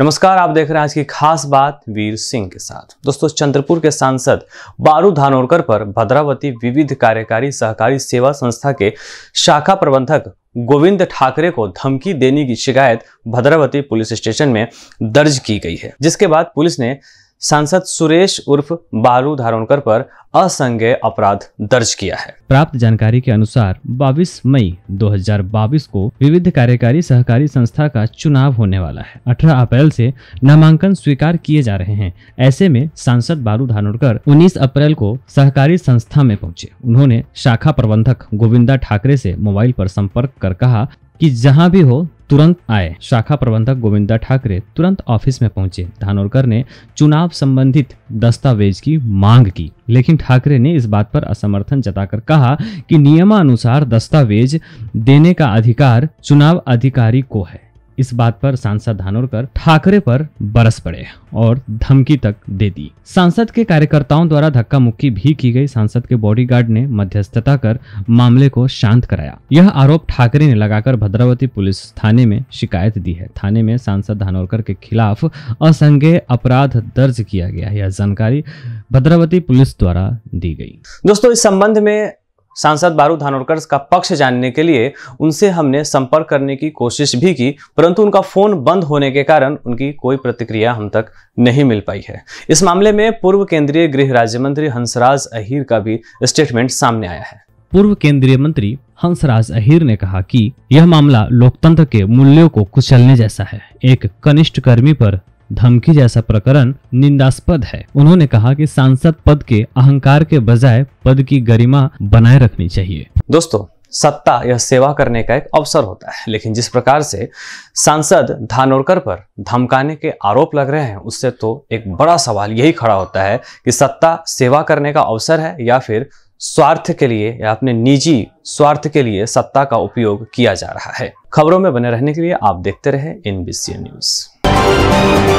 नमस्कार आप देख रहे हैं आज की खास बात वीर सिंह के साथ दोस्तों चंद्रपुर के सांसद बारू धानोरकर पर भद्रावती विविध कार्यकारी सहकारी सेवा संस्था के शाखा प्रबंधक गोविंद ठाकरे को धमकी देने की शिकायत भद्रावती पुलिस स्टेशन में दर्ज की गई है जिसके बाद पुलिस ने सांसद सुरेश उर्फ बालू धारोणकर पर असंगे अपराध दर्ज किया है प्राप्त जानकारी के अनुसार 22 मई 2022 को विविध कार्यकारी सहकारी संस्था का चुनाव होने वाला है 18 अप्रैल से नामांकन स्वीकार किए जा रहे हैं ऐसे में सांसद बालू धानोरकर 19 अप्रैल को सहकारी संस्था में पहुंचे उन्होंने शाखा प्रबंधक गोविंदा ठाकरे से मोबाइल पर संपर्क कर कहा कि जहां भी हो तुरंत आए शाखा प्रबंधक गोविंदा ठाकरे तुरंत ऑफिस में पहुंचे धानोरकर ने चुनाव संबंधित दस्तावेज की मांग की लेकिन ठाकरे ने इस बात पर असमर्थन जताकर कहा कि नियमानुसार दस्तावेज देने का अधिकार चुनाव अधिकारी को है इस बात पर सांसद धानोरकर ठाकरे पर बरस पड़े और धमकी तक दे दी सांसद के कार्यकर्ताओं द्वारा धक्का मुक्की भी की गई सांसद के बॉडीगार्ड ने मध्यस्थता कर मामले को शांत कराया यह आरोप ठाकरे ने लगाकर भद्रावती पुलिस थाने में शिकायत दी है थाने में सांसद धानोरकर के खिलाफ असंगे अपराध दर्ज किया गया यह जानकारी भद्रावती पुलिस द्वारा दी गई दोस्तों इस संबंध में सांसद बारू धानोरकर का पक्ष जानने के लिए उनसे हमने संपर्क करने की कोशिश भी की परंतु उनका फोन बंद होने के कारण उनकी कोई प्रतिक्रिया हम तक नहीं मिल पाई है इस मामले में पूर्व केंद्रीय गृह राज्य मंत्री हंसराज अहिर का भी स्टेटमेंट सामने आया है पूर्व केंद्रीय मंत्री हंसराज अहिर ने कहा कि यह मामला लोकतंत्र के मूल्यों को कुचलने जैसा है एक कनिष्ठ कर्मी पर धमकी जैसा प्रकरण निंदास्पद है उन्होंने कहा कि सांसद पद के अहंकार के बजाय पद की गरिमा बनाए रखनी चाहिए दोस्तों सत्ता यह सेवा करने का एक अवसर होता है लेकिन जिस प्रकार से सांसद धानोरकर पर धमकाने के आरोप लग रहे हैं उससे तो एक बड़ा सवाल यही खड़ा होता है कि सत्ता सेवा करने का अवसर है या फिर स्वार्थ के लिए या अपने निजी स्वार्थ के लिए सत्ता का उपयोग किया जा रहा है खबरों में बने रहने के लिए आप देखते रहे एनबीसी न्यूज